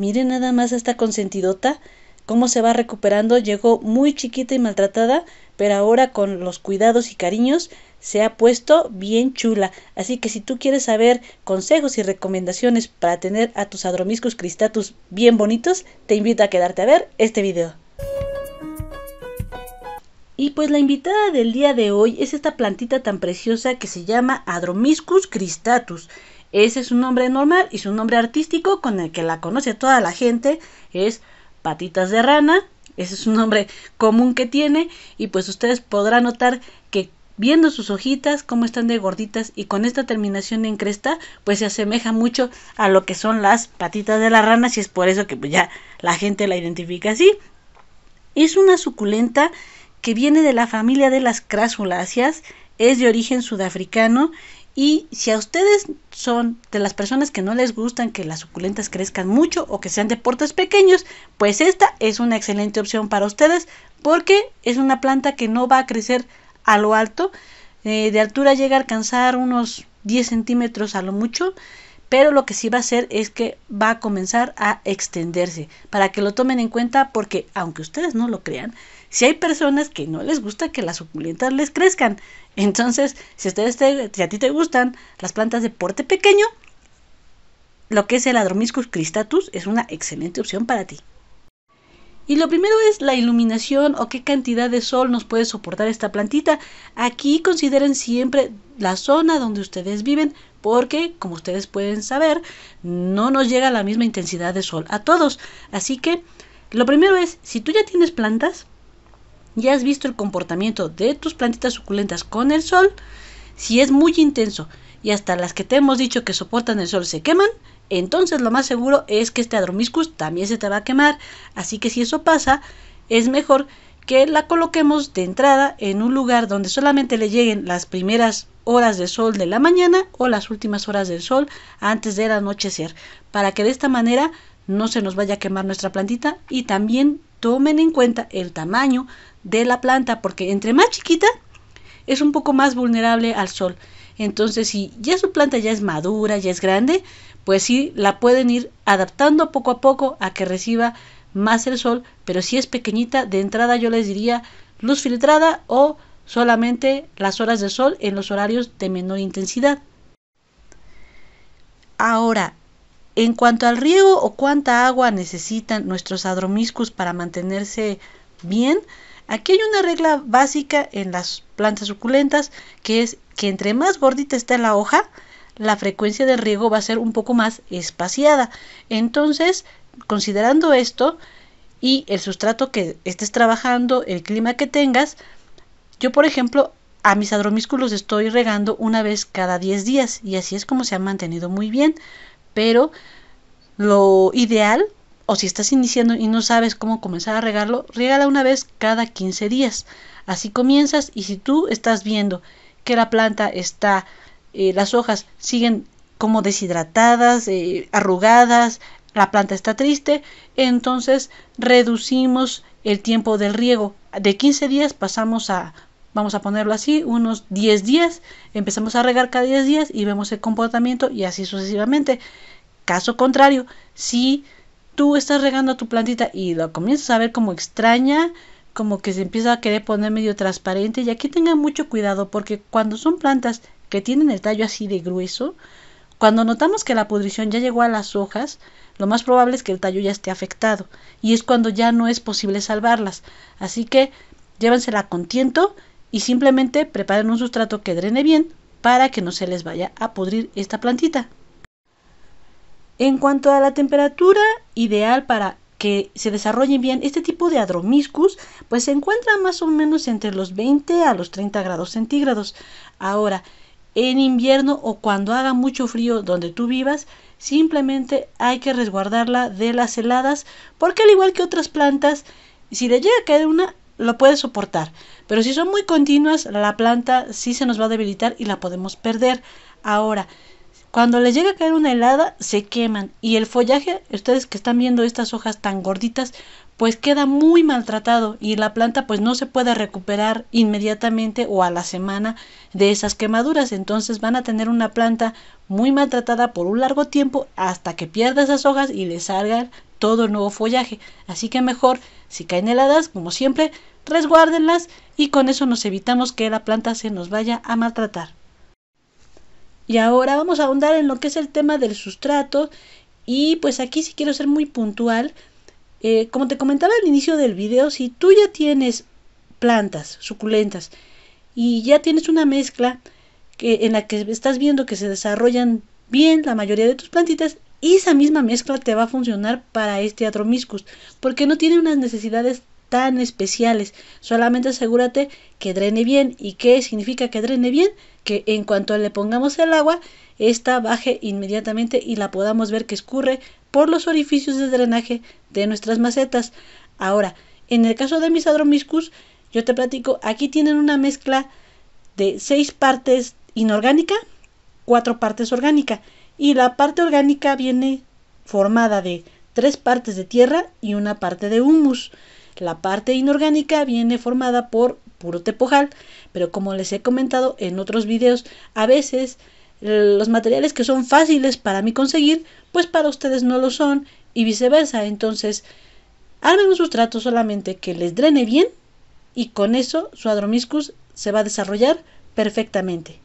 miren nada más a esta consentidota, cómo se va recuperando. Llegó muy chiquita y maltratada, pero ahora con los cuidados y cariños se ha puesto bien chula. Así que si tú quieres saber consejos y recomendaciones para tener a tus Adromiscus cristatus bien bonitos, te invito a quedarte a ver este video. Y pues la invitada del día de hoy es esta plantita tan preciosa que se llama Adromiscus cristatus. Ese es un nombre normal y su nombre artístico con el que la conoce toda la gente es Patitas de Rana. Ese es un nombre común que tiene y pues ustedes podrán notar que viendo sus hojitas cómo están de gorditas y con esta terminación en cresta pues se asemeja mucho a lo que son las patitas de las ranas y es por eso que pues, ya la gente la identifica así. Es una suculenta que viene de la familia de las crasuláceas, es de origen sudafricano y si a ustedes son de las personas que no les gustan que las suculentas crezcan mucho o que sean de portes pequeños, pues esta es una excelente opción para ustedes porque es una planta que no va a crecer a lo alto. Eh, de altura llega a alcanzar unos 10 centímetros a lo mucho, pero lo que sí va a hacer es que va a comenzar a extenderse para que lo tomen en cuenta porque aunque ustedes no lo crean, si hay personas que no les gusta que las suculentas les crezcan, entonces, si, ustedes a ti te gustan las plantas de porte pequeño, lo que es el Adromiscus cristatus es una excelente opción para ti. Y lo primero es la iluminación o qué cantidad de sol nos puede soportar esta plantita. Aquí consideren siempre la zona donde ustedes viven porque, como ustedes pueden saber, no nos llega la misma intensidad de sol a todos. Así que lo primero es, si tú ya tienes plantas, ya has visto el comportamiento de tus plantitas suculentas con el sol, si es muy intenso y hasta las que te hemos dicho que soportan el sol se queman, entonces lo más seguro es que este adromiscus también se te va a quemar. Así que si eso pasa, es mejor que la coloquemos de entrada en un lugar donde solamente le lleguen las primeras horas de sol de la mañana o las últimas horas del sol antes del anochecer, para que de esta manera no se nos vaya a quemar nuestra plantita y también tomen en cuenta el tamaño de la planta porque entre más chiquita es un poco más vulnerable al sol. Entonces, si ya su planta ya es madura, ya es grande, pues sí, la pueden ir adaptando poco a poco a que reciba más el sol, pero si es pequeñita, de entrada yo les diría luz filtrada o solamente las horas de sol en los horarios de menor intensidad. Ahora, en cuanto al riego o cuánta agua necesitan nuestros adromiscus para mantenerse bien, aquí hay una regla básica en las plantas suculentas que es que entre más gordita está la hoja, la frecuencia del riego va a ser un poco más espaciada. Entonces, considerando esto y el sustrato que estés trabajando, el clima que tengas, yo por ejemplo a mis los estoy regando una vez cada 10 días y así es como se han mantenido muy bien pero lo ideal, o si estás iniciando y no sabes cómo comenzar a regarlo, regala una vez cada 15 días. Así comienzas y si tú estás viendo que la planta está, eh, las hojas siguen como deshidratadas, eh, arrugadas, la planta está triste, entonces reducimos el tiempo del riego. De 15 días pasamos a vamos a ponerlo así, unos 10 días, empezamos a regar cada 10 días y vemos el comportamiento y así sucesivamente. Caso contrario, si tú estás regando a tu plantita y la comienzas a ver como extraña, como que se empieza a querer poner medio transparente, y aquí tengan mucho cuidado porque cuando son plantas que tienen el tallo así de grueso, cuando notamos que la pudrición ya llegó a las hojas, lo más probable es que el tallo ya esté afectado y es cuando ya no es posible salvarlas. Así que llévensela con tiento, y simplemente preparen un sustrato que drene bien para que no se les vaya a pudrir esta plantita. En cuanto a la temperatura ideal para que se desarrollen bien este tipo de adromiscus, pues se encuentra más o menos entre los 20 a los 30 grados centígrados. Ahora, en invierno o cuando haga mucho frío donde tú vivas, simplemente hay que resguardarla de las heladas, porque al igual que otras plantas, si le llega a caer una, lo puede soportar. Pero si son muy continuas, la planta sí se nos va a debilitar y la podemos perder. Ahora, cuando les llega a caer una helada, se queman. Y el follaje, ustedes que están viendo estas hojas tan gorditas, pues queda muy maltratado y la planta pues no se puede recuperar inmediatamente o a la semana de esas quemaduras. Entonces van a tener una planta muy maltratada por un largo tiempo hasta que pierda esas hojas y le salga todo el nuevo follaje. Así que mejor, si caen heladas, como siempre, resguárdenlas y con eso nos evitamos que la planta se nos vaya a maltratar. Y ahora vamos a ahondar en lo que es el tema del sustrato y pues aquí sí quiero ser muy puntual. Eh, como te comentaba al inicio del video, si tú ya tienes plantas suculentas y ya tienes una mezcla que, en la que estás viendo que se desarrollan bien la mayoría de tus plantitas, esa misma mezcla te va a funcionar para este adromiscus, porque no tiene unas necesidades tan especiales. Solamente asegúrate que drene bien. ¿Y qué significa que drene bien? Que en cuanto le pongamos el agua, esta baje inmediatamente y la podamos ver que escurre por los orificios de drenaje de nuestras macetas. Ahora, en el caso de mis adromiscus, yo te platico, aquí tienen una mezcla de seis partes inorgánica, cuatro partes orgánica. Y la parte orgánica viene formada de tres partes de tierra y una parte de humus. La parte inorgánica viene formada por puro tepojal, pero como les he comentado en otros videos, a veces eh, los materiales que son fáciles para mí conseguir, pues para ustedes no lo son y viceversa. Entonces, armen un sustrato solamente que les drene bien y con eso su adromiscus se va a desarrollar perfectamente.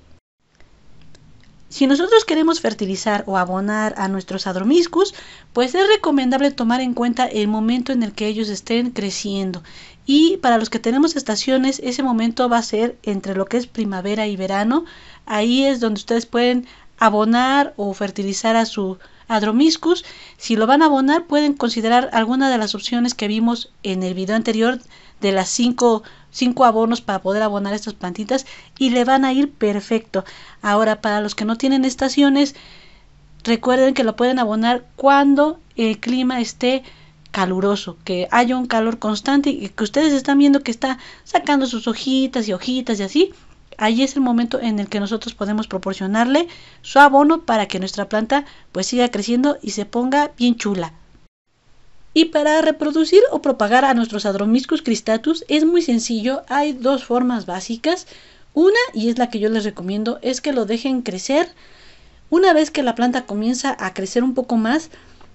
Si nosotros queremos fertilizar o abonar a nuestros adromiscus, pues es recomendable tomar en cuenta el momento en el que ellos estén creciendo. Y para los que tenemos estaciones, ese momento va a ser entre lo que es primavera y verano. Ahí es donde ustedes pueden abonar o fertilizar a su adromiscus. Si lo van a abonar, pueden considerar alguna de las opciones que vimos en el video anterior de las cinco cinco abonos para poder abonar estas plantitas y le van a ir perfecto. Ahora, para los que no tienen estaciones, recuerden que lo pueden abonar cuando el clima esté caluroso, que haya un calor constante y que ustedes están viendo que está sacando sus hojitas y hojitas y así. Ahí es el momento en el que nosotros podemos proporcionarle su abono para que nuestra planta pues siga creciendo y se ponga bien chula. Y para reproducir o propagar a nuestros adromiscus cristatus es muy sencillo, hay dos formas básicas. Una, y es la que yo les recomiendo, es que lo dejen crecer. Una vez que la planta comienza a crecer un poco más,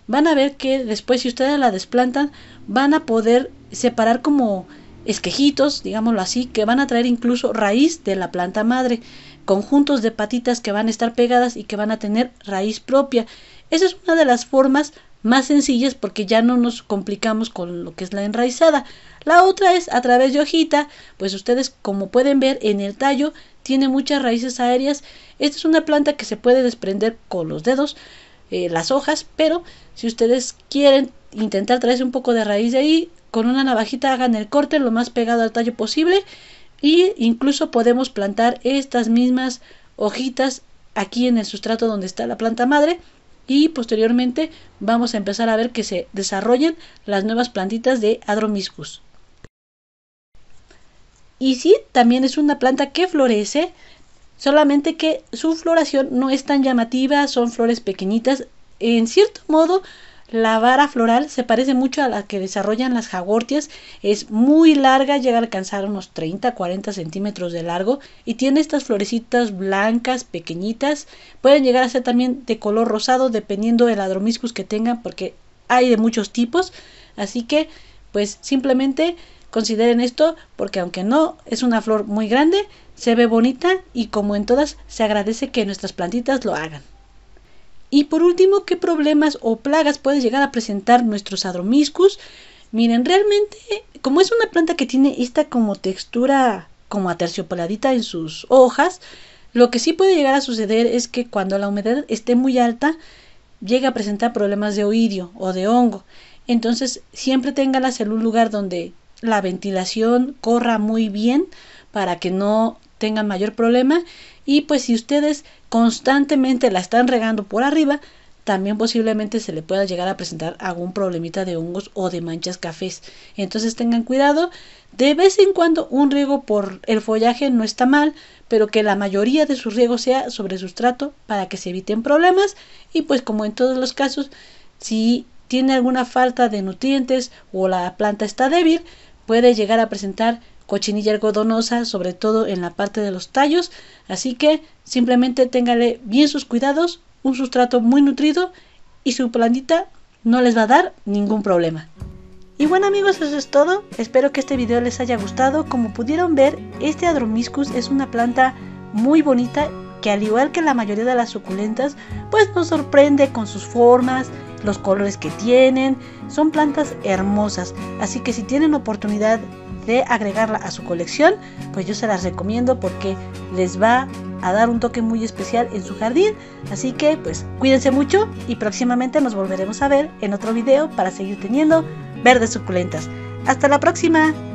van a ver que después si ustedes la desplantan, van a poder separar como esquejitos, digámoslo así, que van a traer incluso raíz de la planta madre, conjuntos de patitas que van a estar pegadas y que van a tener raíz propia. Esa es una de las formas más sencillas porque ya no nos complicamos con lo que es la enraizada. La otra es a través de hojita, pues ustedes como pueden ver en el tallo tiene muchas raíces aéreas. Esta es una planta que se puede desprender con los dedos, eh, las hojas, pero si ustedes quieren intentar traerse un poco de raíz de ahí, con una navajita hagan el corte lo más pegado al tallo posible y incluso podemos plantar estas mismas hojitas aquí en el sustrato donde está la planta madre y posteriormente vamos a empezar a ver que se desarrollan las nuevas plantitas de Adromiscus. Y sí, también es una planta que florece, solamente que su floración no es tan llamativa, son flores pequeñitas, en cierto modo la vara floral se parece mucho a la que desarrollan las jagortias, es muy larga, llega a alcanzar unos 30-40 centímetros de largo y tiene estas florecitas blancas, pequeñitas, pueden llegar a ser también de color rosado dependiendo del adromiscus que tengan porque hay de muchos tipos, así que pues simplemente consideren esto porque aunque no es una flor muy grande, se ve bonita y como en todas se agradece que nuestras plantitas lo hagan. Y por último, ¿qué problemas o plagas puede llegar a presentar nuestro adromiscus? Miren, realmente, como es una planta que tiene esta como textura como aterciopeladita en sus hojas, lo que sí puede llegar a suceder es que cuando la humedad esté muy alta, llega a presentar problemas de oidio o de hongo. Entonces, siempre téngalas en un lugar donde la ventilación corra muy bien para que no tengan mayor problema. Y pues si ustedes constantemente la están regando por arriba, también posiblemente se le pueda llegar a presentar algún problemita de hongos o de manchas cafés. Entonces tengan cuidado. De vez en cuando un riego por el follaje no está mal, pero que la mayoría de sus riegos sea sobre sustrato para que se eviten problemas. Y pues como en todos los casos, si tiene alguna falta de nutrientes o la planta está débil, puede llegar a presentar cochinilla algodonosa, sobre todo en la parte de los tallos. Así que simplemente téngale bien sus cuidados, un sustrato muy nutrido y su plantita no les va a dar ningún problema. Y bueno amigos, eso es todo. Espero que este video les haya gustado. Como pudieron ver, este Adromiscus es una planta muy bonita que al igual que la mayoría de las suculentas, pues nos sorprende con sus formas, los colores que tienen. Son plantas hermosas, así que si tienen oportunidad de agregarla a su colección, pues yo se las recomiendo porque les va a dar un toque muy especial en su jardín. Así que pues cuídense mucho y próximamente nos volveremos a ver en otro video para seguir teniendo verdes suculentas. Hasta la próxima.